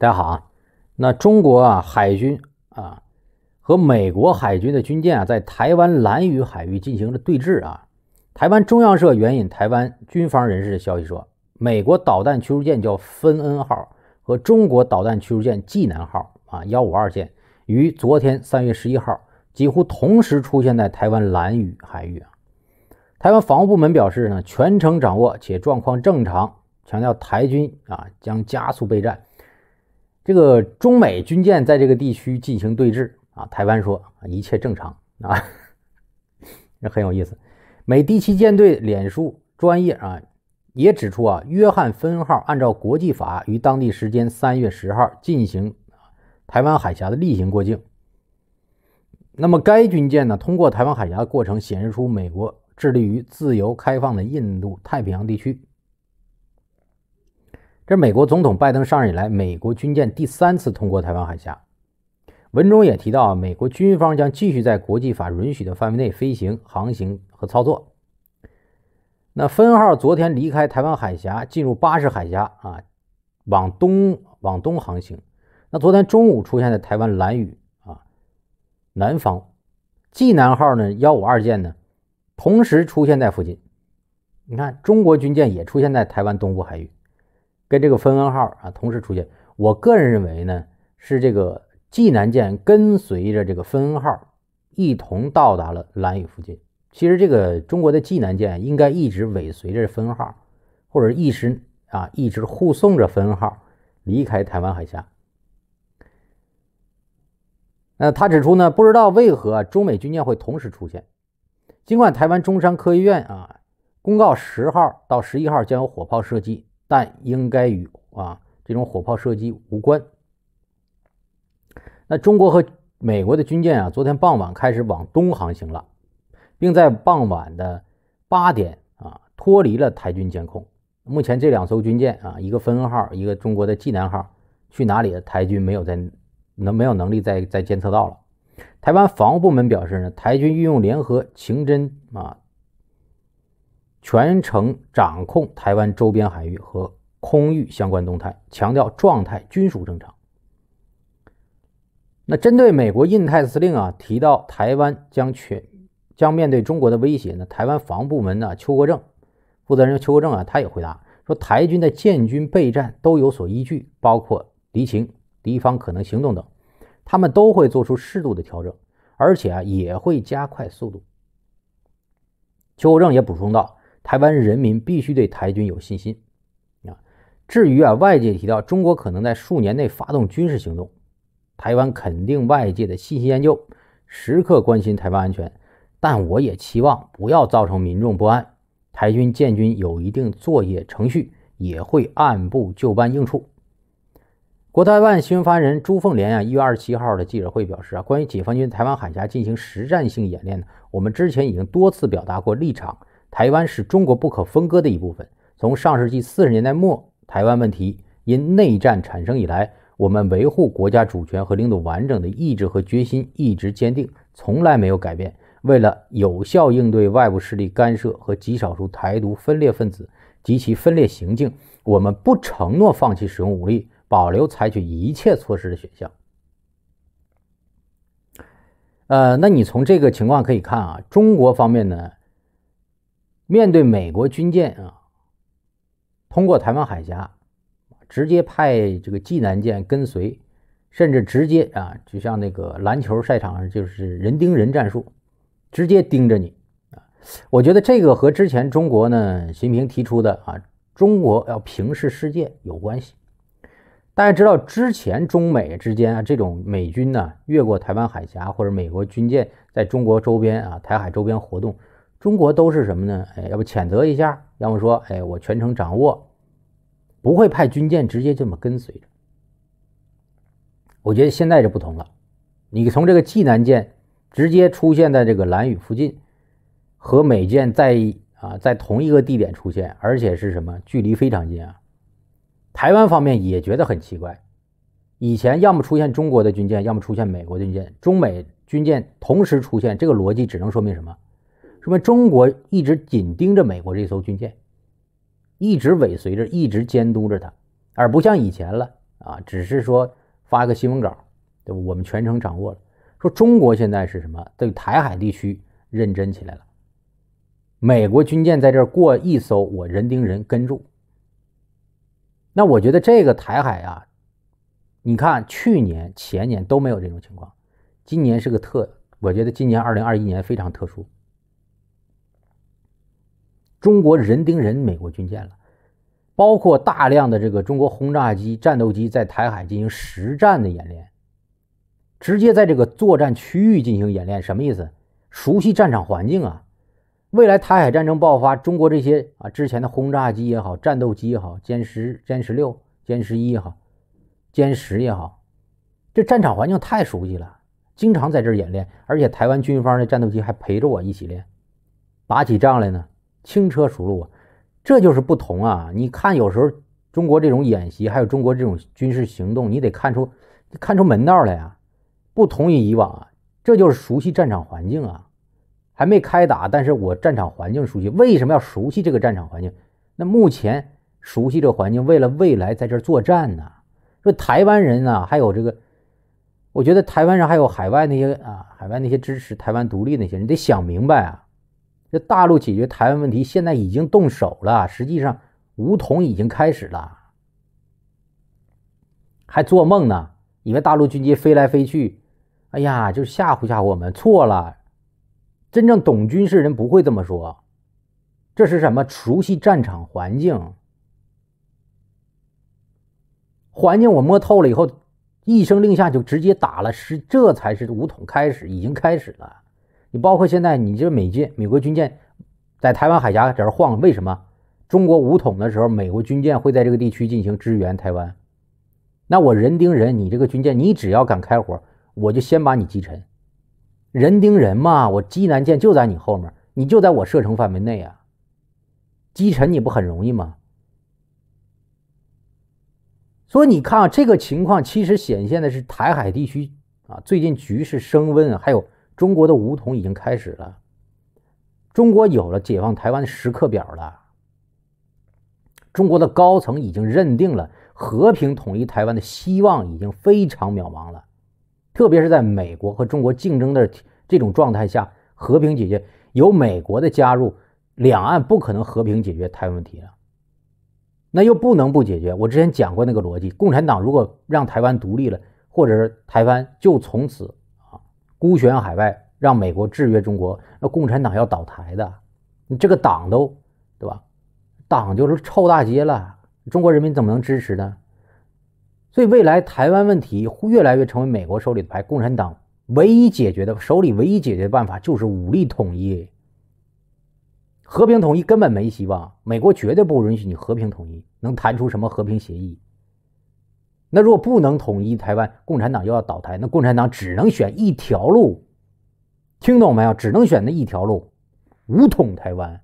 大家好啊，那中国啊海军啊和美国海军的军舰啊在台湾蓝屿海域进行了对峙啊。台湾中央社援引台湾军方人士的消息说，美国导弹驱逐舰叫“芬恩号”和中国导弹驱逐舰“济南号”啊幺五二舰于昨天三月十一号几乎同时出现在台湾蓝屿海域啊。台湾防务部门表示呢，全程掌握且状况正常，强调台军啊将加速备战。这个中美军舰在这个地区进行对峙啊，台湾说一切正常啊，这很有意思。美第七舰队脸书专业啊也指出啊，约翰分号按照国际法于当地时间三月十号进行台湾海峡的例行过境。那么该军舰呢通过台湾海峡过程，显示出美国致力于自由开放的印度太平洋地区。这美国总统拜登上任以来，美国军舰第三次通过台湾海峡。文中也提到啊，美国军方将继续在国际法允许的范围内飞行、航行和操作。那“分号”昨天离开台湾海峡，进入巴士海峡啊，往东往东航行。那昨天中午出现在台湾蓝屿啊南方，济南号呢，幺五二舰呢，同时出现在附近。你看，中国军舰也出现在台湾东部海域。跟这个分号啊同时出现，我个人认为呢，是这个济南舰跟随着这个分号一同到达了蓝屿附近。其实这个中国的济南舰应该一直尾随着分号，或者一直啊一直护送着分号离开台湾海峡。那他指出呢，不知道为何中美军舰会同时出现。尽管台湾中山科学院啊公告十号到十一号将有火炮射击。但应该与啊这种火炮射击无关。那中国和美国的军舰啊，昨天傍晚开始往东航行了，并在傍晚的八点啊脱离了台军监控。目前这两艘军舰啊，一个分号，一个中国的济南号去哪里了？台军没有在能没有能力再再监测到了。台湾防务部门表示呢，台军运用联合情侦啊。全程掌控台湾周边海域和空域相关动态，强调状态均属正常。那针对美国印太司令啊提到台湾将全将面对中国的威胁，呢，台湾防部门呢邱国正负责人邱国正啊，他也回答说，台军的建军备战都有所依据，包括敌情、敌方可能行动等，他们都会做出适度的调整，而且啊也会加快速度。邱国正也补充到。台湾人民必须对台军有信心啊！至于啊，外界提到中国可能在数年内发动军事行动，台湾肯定外界的信息研究，时刻关心台湾安全。但我也期望不要造成民众不安。台军建军有一定作业程序，也会按部就班应处。国台办新闻发言人朱凤莲啊，一月二十七号的记者会表示啊，关于解放军台湾海峡进行实战性演练呢，我们之前已经多次表达过立场。台湾是中国不可分割的一部分。从上世纪四十年代末台湾问题因内战产生以来，我们维护国家主权和领土完整的意志和决心一直坚定，从来没有改变。为了有效应对外部势力干涉和极少数台独分裂分子及其分裂行径，我们不承诺放弃使用武力，保留采取一切措施的选项。呃，那你从这个情况可以看啊，中国方面呢？面对美国军舰啊，通过台湾海峡，直接派这个济南舰跟随，甚至直接啊，就像那个篮球赛场上就是人盯人战术，直接盯着你啊！我觉得这个和之前中国呢，习近平提出的啊，中国要平视世界有关系。大家知道，之前中美之间啊，这种美军呢越过台湾海峡，或者美国军舰在中国周边啊，台海周边活动。中国都是什么呢？哎，要不谴责一下，要么说，哎，我全程掌握，不会派军舰直接这么跟随。着。我觉得现在就不同了，你从这个济南舰直接出现在这个蓝屿附近，和美舰在啊在同一个地点出现，而且是什么距离非常近啊？台湾方面也觉得很奇怪，以前要么出现中国的军舰，要么出现美国的军舰，中美军舰同时出现，这个逻辑只能说明什么？说中国一直紧盯着美国这艘军舰，一直尾随着，一直监督着它，而不像以前了啊！只是说发个新闻稿，对吧？我们全程掌握了。说中国现在是什么？对台海地区认真起来了。美国军舰在这儿过一艘，我人盯人跟住。那我觉得这个台海啊，你看去年、前年都没有这种情况，今年是个特。我觉得今年二零二一年非常特殊。中国人盯人美国军舰了，包括大量的这个中国轰炸机、战斗机在台海进行实战的演练，直接在这个作战区域进行演练，什么意思？熟悉战场环境啊！未来台海战争爆发，中国这些啊之前的轰炸机也好、战斗机也好，歼十、歼十六、歼十一也好、歼十也好，这战场环境太熟悉了，经常在这儿演练，而且台湾军方的战斗机还陪着我一起练，打起仗来呢。轻车熟路啊，这就是不同啊！你看，有时候中国这种演习，还有中国这种军事行动，你得看出看出门道来呀。不同于以往啊，这就是熟悉战场环境啊。还没开打，但是我战场环境熟悉。为什么要熟悉这个战场环境？那目前熟悉这环境，为了未来在这儿作战呢。说台湾人啊，还有这个，我觉得台湾人还有海外那些啊，海外那些支持台湾独立那些人，得想明白啊。这大陆解决台湾问题现在已经动手了，实际上武统已经开始了，还做梦呢？以为大陆军机飞来飞去，哎呀，就吓唬吓唬我们。错了，真正懂军事人不会这么说，这是什么？熟悉战场环境，环境我摸透了以后，一声令下就直接打了。是这才是武统开始，已经开始了。包括现在，你这美舰、美国军舰在台湾海峡在这晃，为什么？中国武统的时候，美国军舰会在这个地区进行支援台湾？那我人盯人，你这个军舰，你只要敢开火，我就先把你击沉。人盯人嘛，我济南舰就在你后面，你就在我射程范围内啊，击沉你不很容易吗？所以你看看这个情况，其实显现的是台海地区啊，最近局势升温，还有。中国的武统已经开始了，中国有了解放台湾的时刻表了。中国的高层已经认定了和平统一台湾的希望已经非常渺茫了，特别是在美国和中国竞争的这种状态下，和平解决有美国的加入，两岸不可能和平解决台湾问题了。那又不能不解决。我之前讲过那个逻辑，共产党如果让台湾独立了，或者是台湾就从此。孤悬海外，让美国制约中国，那共产党要倒台的，你这个党都对吧？党就是臭大街了，中国人民怎么能支持呢？所以未来台湾问题越来越成为美国手里的牌，共产党唯一解决的手里唯一解决的办法就是武力统一。和平统一根本没希望，美国绝对不允许你和平统一，能谈出什么和平协议？那若不能统一台湾，共产党又要倒台。那共产党只能选一条路，听懂没有？只能选那一条路，武统台湾。